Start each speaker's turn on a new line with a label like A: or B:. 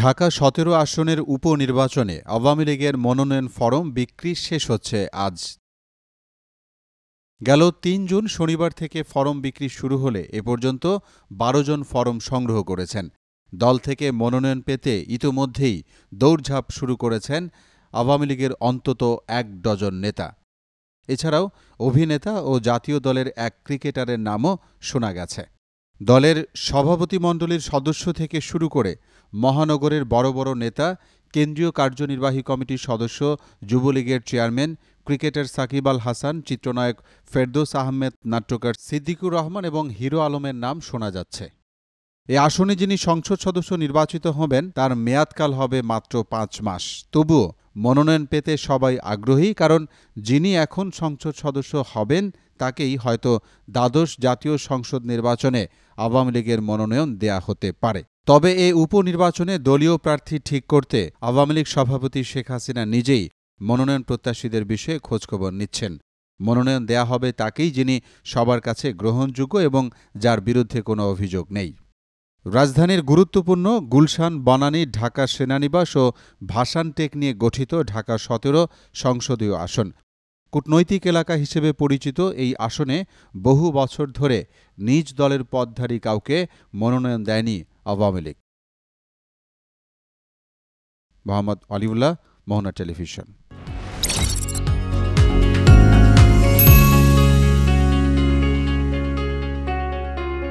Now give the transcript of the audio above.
A: ঢাকা সতেরো আসনের উপনির্বাচনে আওয়ামী লীগের মনোনয়ন ফরম বিক্রি শেষ হচ্ছে আজ গেল তিন জুন শনিবার থেকে ফরম বিক্রি শুরু হলে এ পর্যন্ত বারো জন ফরম সংগ্রহ করেছেন দল থেকে মনোনয়ন পেতে ইতোমধ্যেই দৌড়ঝাঁপ শুরু করেছেন আওয়ামী লীগের অন্তত এক ডজন নেতা এছাড়াও অভিনেতা ও জাতীয় দলের এক ক্রিকেটারের নামও শোনা গেছে দলের সভাপতিমণ্ডলীর সদস্য থেকে শুরু করে মহানগরের বড় বড় নেতা কেন্দ্রীয় কার্যনির্বাহী কমিটির সদস্য যুবলীগের চেয়ারম্যান ক্রিকেটার সাকিব আল হাসান চিত্রনায়ক ফেরদোস আহমেদ নাট্যকার সিদ্দিকুর রহমান এবং হিরো আলমের নাম শোনা যাচ্ছে এ আসনে যিনি সংসদ সদস্য নির্বাচিত হবেন তার মেয়াদকাল হবে মাত্র পাঁচ মাস তবুও মনোনয়ন পেতে সবাই আগ্রহী কারণ যিনি এখন সংসদ সদস্য হবেন তাকেই হয়তো দ্বাদশ জাতীয় সংসদ নির্বাচনে আওয়ামী লীগের মনোনয়ন দেয়া হতে পারে তবে এ উপনির্বাচনে দলীয় প্রার্থী ঠিক করতে আওয়ামী লীগ সভাপতি শেখ হাসিনা নিজেই মনোনয়ন প্রত্যাশীদের বিষয়ে খোঁজখবর নিচ্ছেন মনোনয়ন দেয়া হবে তাকেই যিনি সবার কাছে গ্রহণযোগ্য এবং যার বিরুদ্ধে কোনো অভিযোগ নেই রাজধানীর গুরুত্বপূর্ণ গুলশান বনানী ঢাকা সেনানিবাস ও ভাসানটেক নিয়ে গঠিত ঢাকা সতেরো সংসদীয় আসন কূটনৈতিক এলাকা হিসেবে পরিচিত এই আসনে বহু বছর ধরে নিজ দলের পদধারী কাউকে মনোনয়ন দেয়নি আওয়ামী লীগ মোহাম্মদ অলিউল্লাহ মোহনা টেলিভিশন